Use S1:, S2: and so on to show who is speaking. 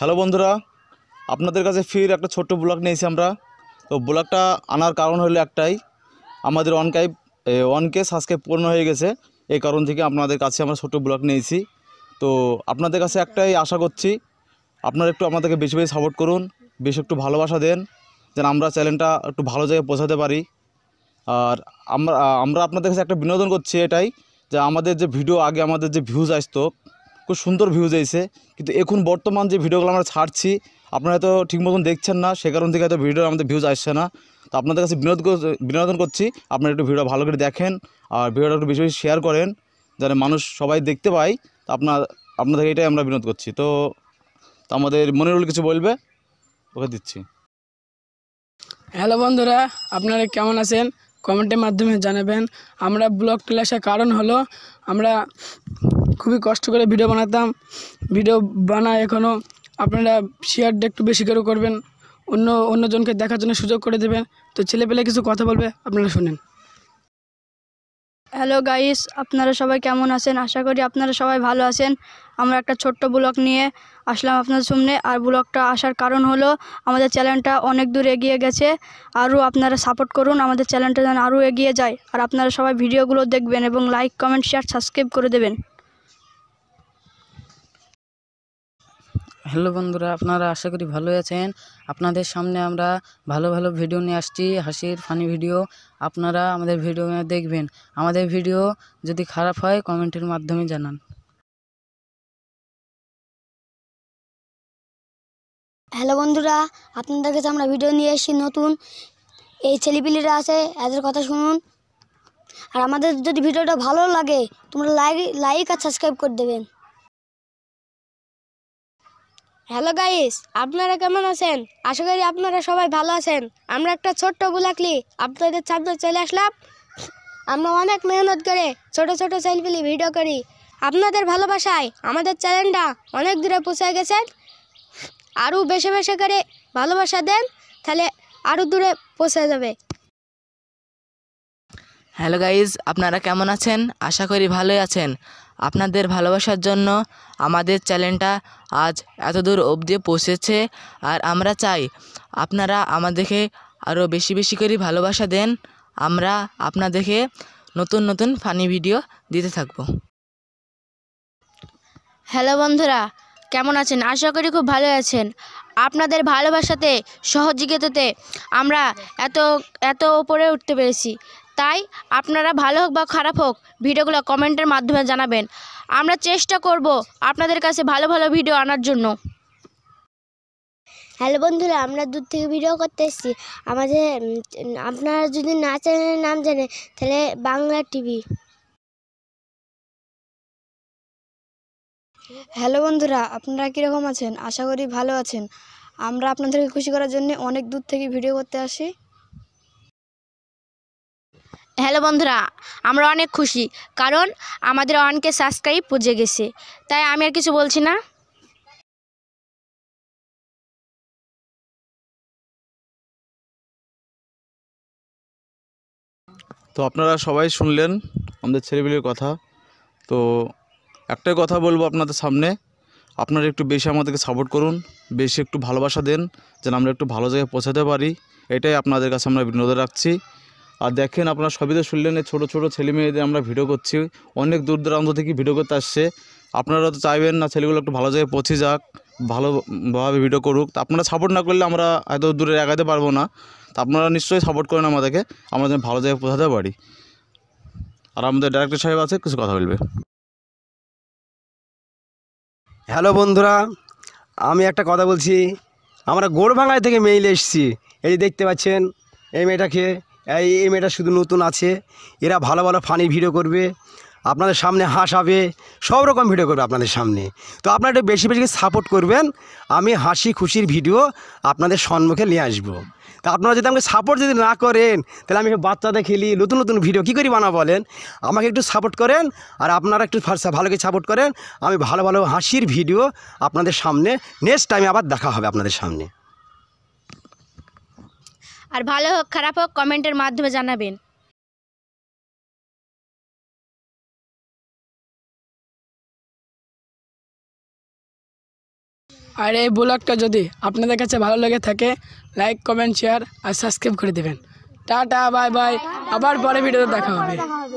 S1: hello বন্ধুরা আপনাদের কাছে ফির একটা ছোট্ট ব্লগ নিয়েছি আমরা তো ব্লগটা আনার কারণ হলো একটাই আমাদের অনকাইপ অনকে সাবস্ক্রাইব পূর্ণ হয়ে গেছে এই কারণ থেকে আপনাদের কাছে আমরা ছোট্ট ব্লগ নিয়েছি তো আপনাদের কাছে একটাই আশা করছি আপনারা একটু আমাদেরকে বেশি বেশি সাপোর্ট করুন বেশি একটু ভালোবাসা দেন যেন আমরা চ্যানেলটা একটু ভালো জায়গায় পৌঁছাতে পারি আর আমরা আমরা আপনাদের কাছে একটা বিনোদন করছি এটাই যে আমাদের যে ভিডিও আগে আমাদের যে ভিউজ আসতো খুব সুন্দর ভিউজ এসে কিন্তু এখন বর্তমান যে ভিডিওগুলো আমরা ছাড়ছি আপনারা তো ঠিক মতন দেখছেন না সে কারণ থেকে হয়তো ভিডিও আমাদের ভিউজ আসছে না তো আপনাদের কাছে বিনোদ বিনোদন করছি আপনারা একটু ভিডিও ভালো করে দেখেন আর ভিডিওটা একটু বেশি বেশি শেয়ার করেন যেন মানুষ সবাই দেখতে পায় তো আপনার আপনাদেরকে এটাই আমরা বিনোদ করছি তো আমাদের মনিরুল কিছু বলবে ওকে দিচ্ছি হ্যালো বন্ধুরা আপনারা কেমন আছেন কমেন্টের মাধ্যমে জানাবেন আমরা ব্লগ ক্লাসের কারণ হলো আমরা খুবই কষ্ট করে ভিডিও বানাতাম ভিডিও বানায় এখনও আপনারা শেয়ারটা একটু বেশি করে করবেন অন্য অন্যজনকে দেখার জন্য সুযোগ করে দেবেন তো ছেলেপেলে কিছু কথা বলবে আপনারা শুনেন হ্যালো গাইস আপনারা সবাই কেমন আছেন আশা করি আপনারা সবাই ভালো আছেন আমরা একটা ছোট্ট ব্লগ নিয়ে আসলাম আপনার সামনে আর ব্লগটা আসার কারণ হলো আমাদের চ্যানেলটা অনেক দূর এগিয়ে গেছে আরও আপনারা সাপোর্ট করুন আমাদের চ্যানেলটা যেন আরও এগিয়ে যায় আর আপনারা সবাই ভিডিওগুলো দেখবেন এবং লাইক কমেন্ট শেয়ার সাবস্ক্রাইব করে দেবেন হ্যালো বন্ধুরা আপনারা আশা করি ভালো আছেন আপনাদের সামনে আমরা ভালো ভালো ভিডিও নিয়ে আসছি হাসির ফানি ভিডিও আপনারা আমাদের ভিডিও দেখবেন আমাদের ভিডিও যদি খারাপ হয় কমেন্টের মাধ্যমে জানান হ্যালো বন্ধুরা আপনাদের কাছে আমরা ভিডিও নিয়ে এসেছি নতুন এই ছেলেপিলিরা আছে এদের কথা শুনুন আর আমাদের যদি ভিডিওটা ভালো লাগে তোমরা লাইক লাইক আর সাবস্ক্রাইব করে দেবেন হ্যালো গাইস আপনারা কেমন আছেন আশা করি আপনারা সবাই ভালো আছেন আমরা একটা ছোট্ট বুলাকলি আপনাদের ছাত্র চলে আসলাম আমরা অনেক মেহনত করে ছোট ছোট সেলফিলি ভিডিও করি আপনাদের ভালোবাসায় আমাদের চ্যানেলটা অনেক দূরে পৌঁছে গেছেন আরও বেশি বেশি করে ভালোবাসা দেন তাহলে আরও দূরে পৌঁছে যাবে হ্যালো গাইজ আপনারা কেমন আছেন আশা করি ভালোই আছেন আপনাদের ভালোবাসার জন্য আমাদের চ্যানেলটা আজ এতদূর অবধি পৌঁছেছে আর আমরা চাই আপনারা আমাদেরকে আরও বেশি বেশি করে ভালোবাসা দেন আমরা আপনাদেরকে নতুন নতুন ফানি ভিডিও দিতে থাকব হ্যালো বন্ধুরা কেমন আছেন আশা করি খুব ভালো আছেন আপনাদের ভালোবাসাতে সহযোগিতাতে আমরা এত এত ওপরে উঠতে পেরেছি তাই আপনারা ভালো হোক বা খারাপ হোক ভিডিওগুলো কমেন্টের মাধ্যমে জানাবেন আমরা চেষ্টা করব আপনাদের কাছে ভালো ভালো ভিডিও আনার জন্য হ্যালো বন্ধুরা আমরা দূর থেকে ভিডিও করতে এসেছি আমাদের আপনারা যদি না চ্যানেলের নাম জানে তাহলে বাংলা টিভি হ্যালো বন্ধুরা আপনারা কীরকম আছেন আশা করি ভালো আছেন আমরা আপনাদেরকে খুশি করার জন্য অনেক দূর থেকে ভিডিও করতে আসি হ্যালো বন্ধুরা আমরা অনেক খুশি কারণ আমাদের অনকে সাবস্ক্রাইব পুজে গেছে তাই আমি আর কিছু বলছি না তো আপনারা সবাই শুনলেন আমাদের ছেলেপিলের কথা তো একটাই কথা বলবো আপনাদের সামনে আপনারা একটু বেশি আমাদেরকে সাপোর্ট করুন বেশি একটু ভালোবাসা দেন যেন আমরা একটু ভালো জায়গায় পৌঁছাতে পারি এটাই আপনাদের কাছে আমরা বিনোদন রাখছি আর দেখেন আপনারা সবই তো শুনলেন ছোটো ছোটো ছেলে মেয়েদের আমরা ভিডিও করছি অনেক দূর দূরান্ত থেকে ভিডিও করতে আসছে আপনারা তো চাইবেন না ছেলেগুলো একটু ভালো জায়গায় পৌঁছে যাক ভালোভাবে ভিডিও করুক তা আপনারা সাপোর্ট না করলে আমরা এত দূরে এগাতে পারবো না তা আপনারা নিশ্চয়ই সাপোর্ট করেন আমাদেরকে আমরা যেন ভালো জায়গায় পৌঁছাতে পারি আর আমাদের ডাইরেক্টর সাহেব আছে কিছু কথা বলবে হ্যালো বন্ধুরা আমি একটা কথা বলছি আমরা গোড়ভাঙায় থেকে মেইল এসছি এই দেখতে পাচ্ছেন এই মেয়েটাকে এই মেয়েটা শুধু নতুন আছে এরা ভালো ভালো ফানি ভিডিও করবে আপনাদের সামনে হাসাবে সব রকম ভিডিও করবে আপনাদের সামনে তো আপনারা একটু বেশি বেশি সাপোর্ট করবেন আমি হাসি খুশির ভিডিও আপনাদের সম্মুখে নিয়ে আসবো তা আপনারা যদি আমাকে সাপোর্ট যদি না করেন তাহলে আমি বাচ্চাদের খেলি নতুন নতুন ভিডিও কী করি বানা বলেন আমাকে একটু সাপোর্ট করেন আর আপনারা একটু ভালো করে সাপোর্ট করেন আমি ভালো ভালো হাসির ভিডিও আপনাদের সামনে নেক্সট টাইমে আবার দেখা হবে আপনাদের সামনে আর ভালো হোক খারাপ হোক কমেন্টের মাধ্যমে জানাবেন আর এই ব্লগটা যদি আপনাদের কাছে ভালো লেগে থাকে লাইক কমেন্ট শেয়ার আর সাবস্ক্রাইব করে দেবেন টাটা বাই বাই আবার পরে ভিডিওতে দেখা হবে